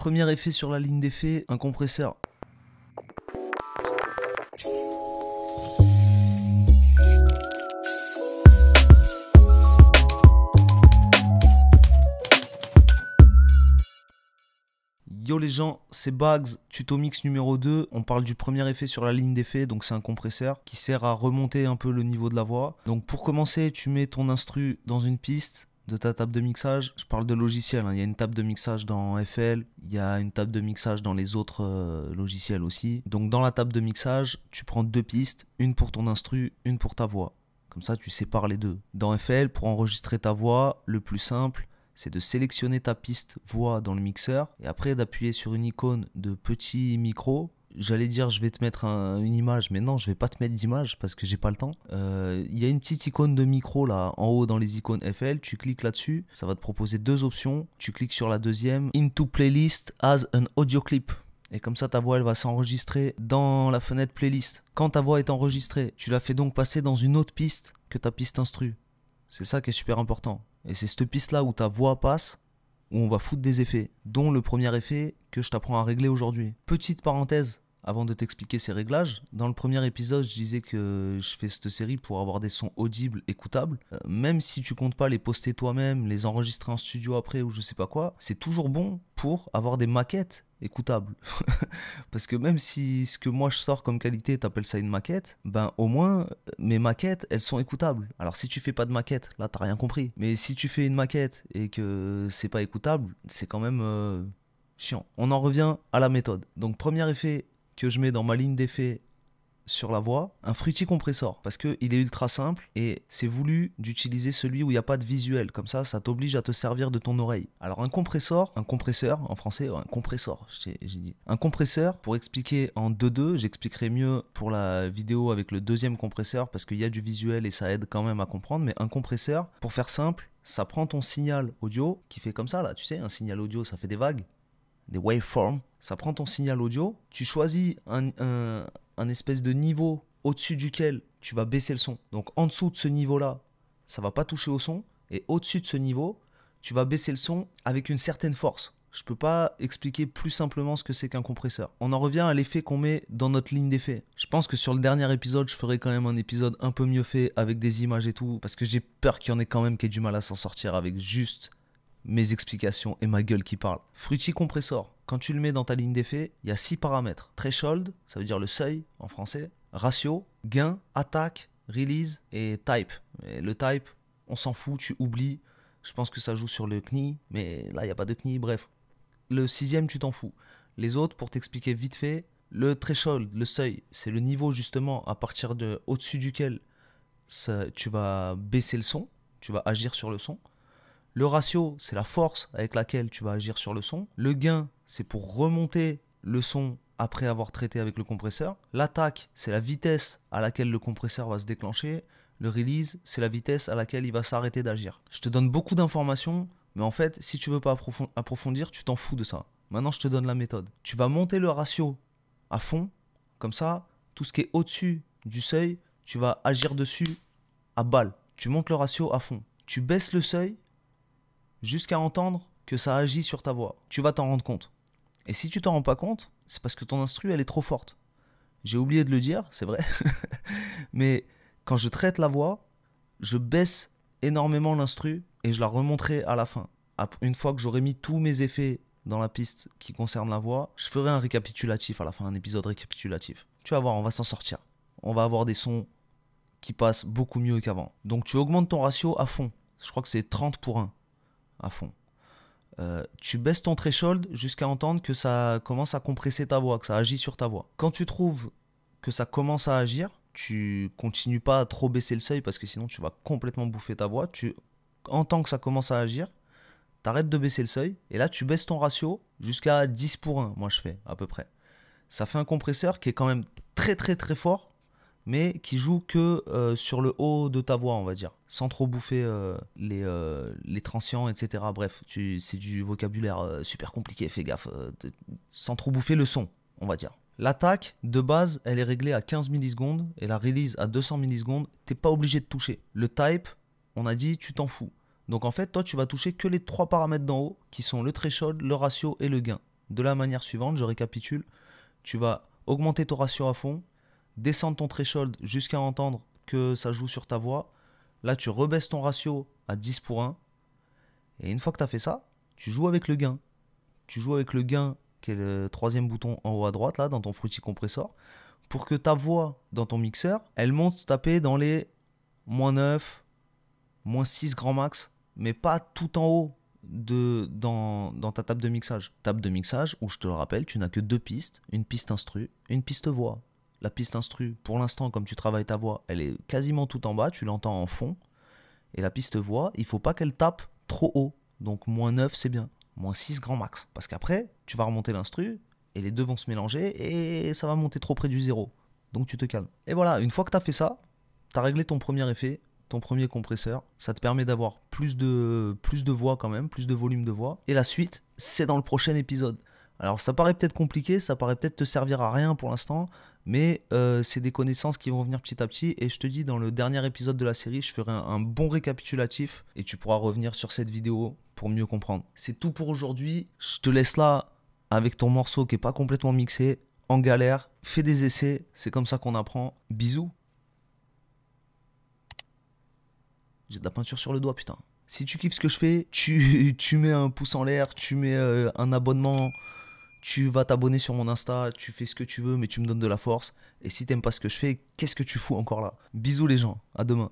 Premier effet sur la ligne d'effet, un compresseur. Yo les gens, c'est Bags, tuto mix numéro 2. On parle du premier effet sur la ligne d'effet, donc c'est un compresseur qui sert à remonter un peu le niveau de la voix. Donc pour commencer, tu mets ton instru dans une piste, de ta table de mixage. Je parle de logiciel, hein. il y a une table de mixage dans FL, il y a une table de mixage dans les autres euh, logiciels aussi. Donc dans la table de mixage, tu prends deux pistes, une pour ton instru, une pour ta voix. Comme ça, tu sépares les deux. Dans FL, pour enregistrer ta voix, le plus simple, c'est de sélectionner ta piste voix dans le mixeur et après d'appuyer sur une icône de petit micro J'allais dire, je vais te mettre une image, mais non, je vais pas te mettre d'image parce que j'ai pas le temps. Euh, il y a une petite icône de micro là, en haut dans les icônes FL. Tu cliques là-dessus, ça va te proposer deux options. Tu cliques sur la deuxième, Into Playlist as an audio clip. Et comme ça, ta voix, elle va s'enregistrer dans la fenêtre playlist. Quand ta voix est enregistrée, tu la fais donc passer dans une autre piste que ta piste instru. C'est ça qui est super important. Et c'est cette piste-là où ta voix passe où on va foutre des effets, dont le premier effet que je t'apprends à régler aujourd'hui. Petite parenthèse, avant de t'expliquer ces réglages. Dans le premier épisode, je disais que je fais cette série pour avoir des sons audibles, écoutables. Euh, même si tu comptes pas les poster toi-même, les enregistrer en studio après ou je sais pas quoi, c'est toujours bon pour avoir des maquettes écoutables. Parce que même si ce que moi je sors comme qualité, t'appelles ça une maquette, ben au moins mes maquettes, elles sont écoutables. Alors si tu fais pas de maquette, là t'as rien compris. Mais si tu fais une maquette et que c'est pas écoutable, c'est quand même... Euh, chiant. On en revient à la méthode. Donc premier effet, que je mets dans ma ligne d'effet sur la voix, un fruity compressor parce qu'il est ultra simple et c'est voulu d'utiliser celui où il n'y a pas de visuel comme ça ça t'oblige à te servir de ton oreille. Alors un compresseur, un compresseur en français, un compresseur, j'ai dit. Un compresseur pour expliquer en 2-2, j'expliquerai mieux pour la vidéo avec le deuxième compresseur parce qu'il y a du visuel et ça aide quand même à comprendre mais un compresseur pour faire simple ça prend ton signal audio qui fait comme ça là, tu sais, un signal audio ça fait des vagues, des waveforms. Ça prend ton signal audio, tu choisis un, espèce de niveau au-dessus duquel tu vas baisser le son. Donc en dessous de ce niveau-là, ça va pas toucher au son. Et au-dessus de ce niveau, tu vas baisser le son avec une certaine force. Je ne peux pas expliquer plus simplement ce que c'est qu'un compresseur. On en revient à l'effet qu'on met dans notre ligne d'effet. Je pense que sur le dernier épisode, je ferai quand même un épisode un peu mieux fait avec des images et tout, parce que j'ai peur qu'il y en ait quand même qui ait du mal à s'en sortir avec juste mes explications et ma gueule qui parle. Fruity compressor, quand tu le mets dans ta ligne d'effet, il y a 6 paramètres. Threshold, ça veut dire le seuil en français, ratio, gain, attaque, release et type. le type, on s'en fout, tu oublies. Je pense que ça joue sur le kni, mais là, il n'y a pas de kni, bref. Le sixième, tu t'en fous. Les autres, pour t'expliquer vite fait, le threshold, le seuil, c'est le niveau justement à partir de au-dessus duquel tu vas baisser le son, tu vas agir sur le son. Le ratio, c'est la force avec laquelle tu vas agir sur le son. Le gain, c'est pour remonter le son après avoir traité avec le compresseur. L'attaque, c'est la vitesse à laquelle le compresseur va se déclencher. Le release, c'est la vitesse à laquelle il va s'arrêter d'agir. Je te donne beaucoup d'informations, mais en fait, si tu veux pas approfondir, tu t'en fous de ça. Maintenant, je te donne la méthode. Tu vas monter le ratio à fond, comme ça, tout ce qui est au-dessus du seuil, tu vas agir dessus à balle. Tu montes le ratio à fond. Tu baisses le seuil, jusqu'à entendre que ça agit sur ta voix. Tu vas t'en rendre compte. Et si tu t'en rends pas compte, c'est parce que ton instru, elle est trop forte. J'ai oublié de le dire, c'est vrai. Mais quand je traite la voix, je baisse énormément l'instru et je la remonterai à la fin. Une fois que j'aurai mis tous mes effets dans la piste qui concerne la voix, je ferai un récapitulatif à la fin, un épisode récapitulatif. Tu vas voir, on va s'en sortir. On va avoir des sons qui passent beaucoup mieux qu'avant. Donc tu augmentes ton ratio à fond. Je crois que c'est 30 pour 1 à fond. Euh, tu baisses ton threshold jusqu'à entendre que ça commence à compresser ta voix, que ça agit sur ta voix. Quand tu trouves que ça commence à agir, tu continues pas à trop baisser le seuil parce que sinon tu vas complètement bouffer ta voix. Tu entends que ça commence à agir, t'arrêtes de baisser le seuil et là tu baisses ton ratio jusqu'à 10 pour 1, moi je fais à peu près. Ça fait un compresseur qui est quand même très très très fort mais qui joue que euh, sur le haut de ta voix, on va dire, sans trop bouffer euh, les, euh, les transients, etc. Bref, c'est du vocabulaire super compliqué, fais gaffe, sans trop bouffer le son, on va dire. L'attaque, de base, elle est réglée à 15 millisecondes et la release à 200 millisecondes, t'es pas obligé de toucher. Le type, on a dit, tu t'en fous. Donc en fait, toi, tu vas toucher que les trois paramètres d'en haut, qui sont le threshold, le ratio et le gain. De la manière suivante, je récapitule, tu vas augmenter ton ratio à fond, descendre ton threshold jusqu'à entendre que ça joue sur ta voix. Là, tu rebaisses ton ratio à 10 pour 1. Et une fois que tu as fait ça, tu joues avec le gain. Tu joues avec le gain qui est le troisième bouton en haut à droite, là, dans ton fruity compressor, pour que ta voix dans ton mixeur, elle monte taper dans les moins 9, moins 6 grand max, mais pas tout en haut de, dans, dans ta table de mixage. Table de mixage où, je te le rappelle, tu n'as que deux pistes, une piste instru, une piste voix la piste instru, pour l'instant, comme tu travailles ta voix, elle est quasiment tout en bas, tu l'entends en fond. Et la piste voix, il faut pas qu'elle tape trop haut. Donc moins 9, c'est bien. Moins 6, grand max. Parce qu'après, tu vas remonter l'instru, et les deux vont se mélanger, et ça va monter trop près du zéro. Donc tu te calmes. Et voilà, une fois que tu as fait ça, tu as réglé ton premier effet, ton premier compresseur. Ça te permet d'avoir plus de, plus de voix quand même, plus de volume de voix. Et la suite, c'est dans le prochain épisode. Alors ça paraît peut-être compliqué, ça paraît peut-être te servir à rien pour l'instant, mais euh, c'est des connaissances qui vont venir petit à petit. Et je te dis, dans le dernier épisode de la série, je ferai un, bon récapitulatif et tu pourras revenir sur cette vidéo pour mieux comprendre. C'est tout pour aujourd'hui. Je te laisse là avec ton morceau qui n'est pas complètement mixé, en galère. Fais des essais, c'est comme ça qu'on apprend. Bisous. J'ai de la peinture sur le doigt, putain. Si tu kiffes ce que je fais, tu, mets un pouce en l'air, tu mets euh, un abonnement tu vas t'abonner sur mon Insta, tu fais ce que tu veux, mais tu me donnes de la force. Et si t'aimes pas ce que je fais, qu'est-ce que tu fous encore là Bisous les gens, à demain.